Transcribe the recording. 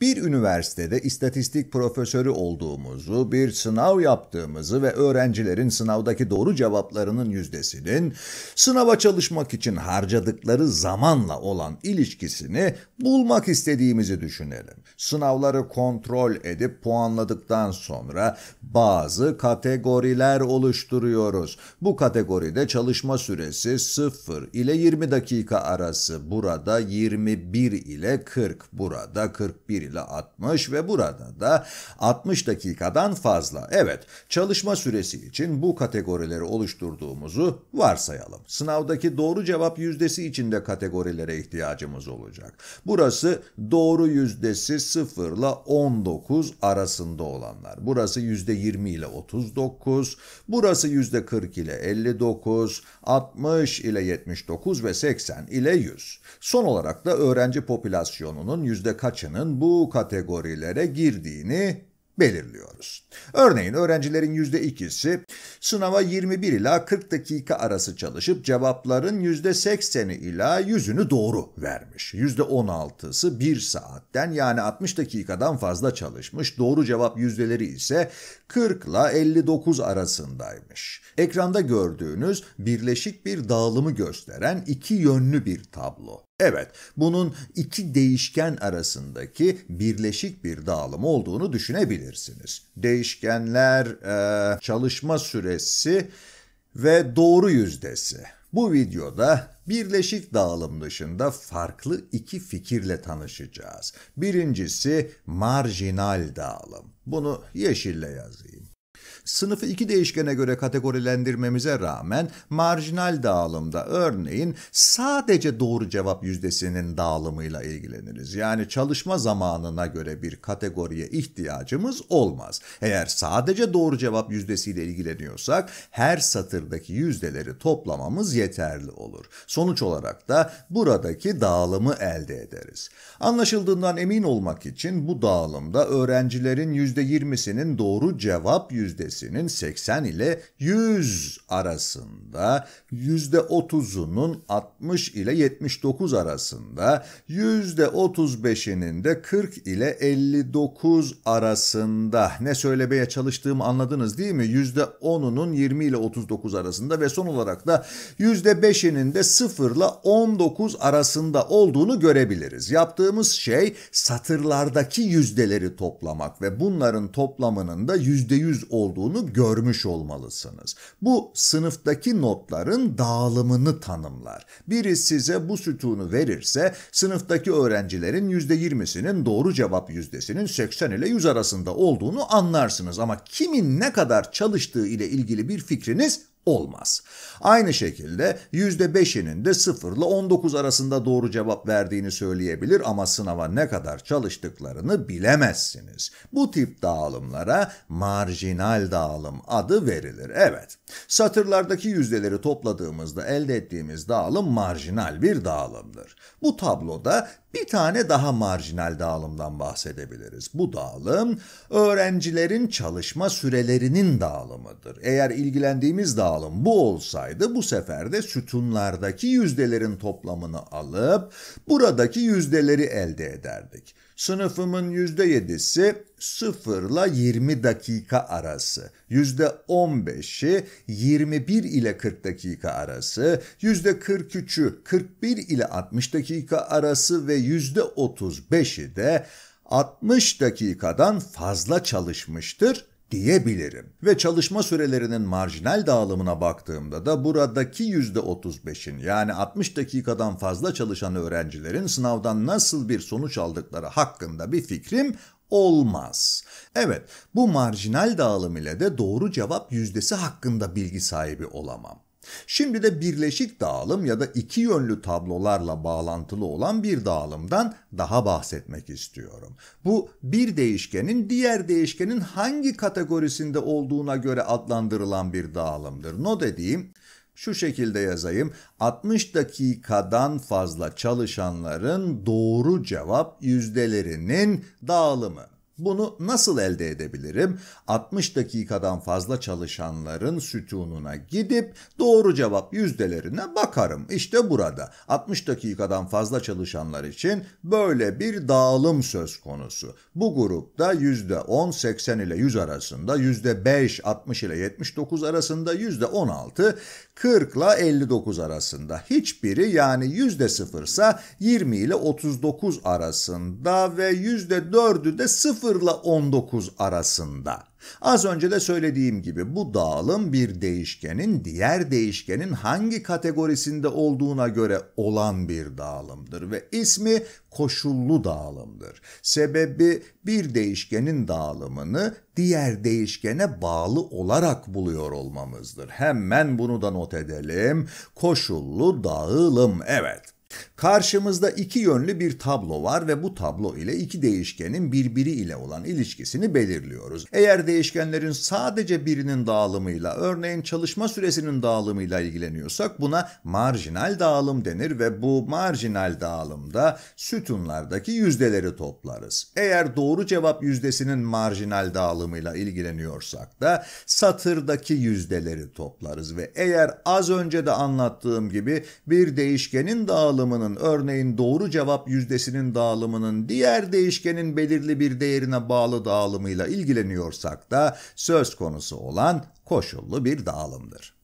Bir üniversitede istatistik profesörü olduğumuzu, bir sınav yaptığımızı ve öğrencilerin sınavdaki doğru cevaplarının yüzdesinin sınava çalışmak için harcadıkları zamanla olan ilişkisini bulmak istediğimizi düşünelim. Sınavları kontrol edip puanladıktan sonra bazı kategoriler oluşturuyoruz. Bu kategoride çalışma süresi 0 ile 20 dakika arası, burada 21 ile 40, burada 41 sayıyla 60 ve burada da 60 dakikadan fazla. Evet, çalışma süresi için bu kategorileri oluşturduğumuzu varsayalım. Sınavdaki doğru cevap yüzdesi için de kategorilere ihtiyacımız olacak. Burası doğru yüzdesi 0 ile 19 arasında olanlar. Burası %20 ile 39, burası %40 ile 59, 60 ile 79 ve 80 ile 100. Son olarak da öğrenci popülasyonunun yüzde kaçının bu bu kategorilere girdiğini belirliyoruz. Örneğin öğrencilerin %2'si sınava 21 ila 40 dakika arası çalışıp cevapların %80'i ila 100'ünü doğru vermiş. %16'sı 1 saatten yani 60 dakikadan fazla çalışmış. Doğru cevap yüzdeleri ise 40 ile 59 arasındaymış. Ekranda gördüğünüz birleşik bir dağılımı gösteren iki yönlü bir tablo. Evet, bunun iki değişken arasındaki birleşik bir dağılım olduğunu düşünebilirsiniz. Değişkenler e, çalışma süresi ve doğru yüzdesi. Bu videoda birleşik dağılım dışında farklı iki fikirle tanışacağız. Birincisi marjinal dağılım. Bunu yeşille yazayım sınıfı iki değişkene göre kategorilendirmemize rağmen marjinal dağılımda örneğin sadece doğru cevap yüzdesinin dağılımıyla ilgileniriz. Yani çalışma zamanına göre bir kategoriye ihtiyacımız olmaz. Eğer sadece doğru cevap yüzdesiyle ilgileniyorsak her satırdaki yüzdeleri toplamamız yeterli olur. Sonuç olarak da buradaki dağılımı elde ederiz. Anlaşıldığından emin olmak için bu dağılımda öğrencilerin %20'sinin doğru cevap yüzdesi hissesinin 80 ile 100 arasında, %30'unun 60 ile 79 arasında, %35'inin de 40 ile 59 arasında. Ne söylemeye çalıştığımı anladınız değil mi? %10'unun 20 ile 39 arasında ve son olarak da %5'inin de 0 ile 19 arasında olduğunu görebiliriz. Yaptığımız şey satırlardaki yüzdeleri toplamak ve bunların toplamının da %100 olduğunu olduğunu görmüş olmalısınız. Bu sınıftaki notların dağılımını tanımlar. Biri size bu sütunu verirse sınıftaki öğrencilerin %20'sinin doğru cevap yüzdesinin 80 ile 100 arasında olduğunu anlarsınız. Ama kimin ne kadar çalıştığı ile ilgili bir fikriniz olmaz. Aynı şekilde %5'inin de 0 ile 19 arasında doğru cevap verdiğini söyleyebilir ama sınava ne kadar çalıştıklarını bilemezsiniz. Bu tip dağılımlara marjinal dağılım adı verilir. Evet, satırlardaki yüzdeleri topladığımızda elde ettiğimiz dağılım marjinal bir dağılımdır. Bu tabloda bir tane daha marjinal dağılımdan bahsedebiliriz. Bu dağılım öğrencilerin çalışma sürelerinin dağılımıdır. Eğer ilgilendiğimiz dağılım Alım bu olsaydı bu sefer de sütunlardaki yüzdelerin toplamını alıp buradaki yüzdeleri elde ederdik. Sınıfımın %7'si 0 ile 20 dakika arası, %15'i 21 ile 40 dakika arası, %43'ü 41 ile 60 dakika arası ve %35'i de 60 dakikadan fazla çalışmıştır diyebilirim. Ve çalışma sürelerinin marjinal dağılımına baktığımda da buradaki %35'in yani 60 dakikadan fazla çalışan öğrencilerin sınavdan nasıl bir sonuç aldıkları hakkında bir fikrim olmaz. Evet, bu marjinal dağılım ile de doğru cevap yüzdesi hakkında bilgi sahibi olamam. Şimdi de birleşik dağılım ya da iki yönlü tablolarla bağlantılı olan bir dağılımdan daha bahsetmek istiyorum. Bu bir değişkenin diğer değişkenin hangi kategorisinde olduğuna göre adlandırılan bir dağılımdır. Not dediğim? şu şekilde yazayım. 60 dakikadan fazla çalışanların doğru cevap yüzdelerinin dağılımı. Bunu nasıl elde edebilirim? 60 dakikadan fazla çalışanların sütununa gidip doğru cevap yüzdelerine bakarım. İşte burada 60 dakikadan fazla çalışanlar için böyle bir dağılım söz konusu. Bu grupta %10 80 ile 100 arasında, %5 60 ile 79 arasında, %16 40 ile 59 arasında. Hiçbiri yani %0 ise 20 ile 39 arasında ve %4'ü de 0 0 ile 19 arasında. Az önce de söylediğim gibi bu dağılım bir değişkenin diğer değişkenin hangi kategorisinde olduğuna göre olan bir dağılımdır ve ismi koşullu dağılımdır. Sebebi bir değişkenin dağılımını diğer değişkene bağlı olarak buluyor olmamızdır. Hemen bunu da not edelim. Koşullu dağılım evet. Karşımızda iki yönlü bir tablo var ve bu tablo ile iki değişkenin birbiri ile olan ilişkisini belirliyoruz. Eğer değişkenlerin sadece birinin dağılımıyla, örneğin çalışma süresinin dağılımıyla ilgileniyorsak buna marjinal dağılım denir ve bu marjinal dağılımda sütunlardaki yüzdeleri toplarız. Eğer doğru cevap yüzdesinin marjinal dağılımıyla ilgileniyorsak da satırdaki yüzdeleri toplarız ve eğer az önce de anlattığım gibi bir değişkenin dağılımı dağılımının örneğin doğru cevap yüzdesinin dağılımının diğer değişkenin belirli bir değerine bağlı dağılımıyla ilgileniyorsak da söz konusu olan koşullu bir dağılımdır.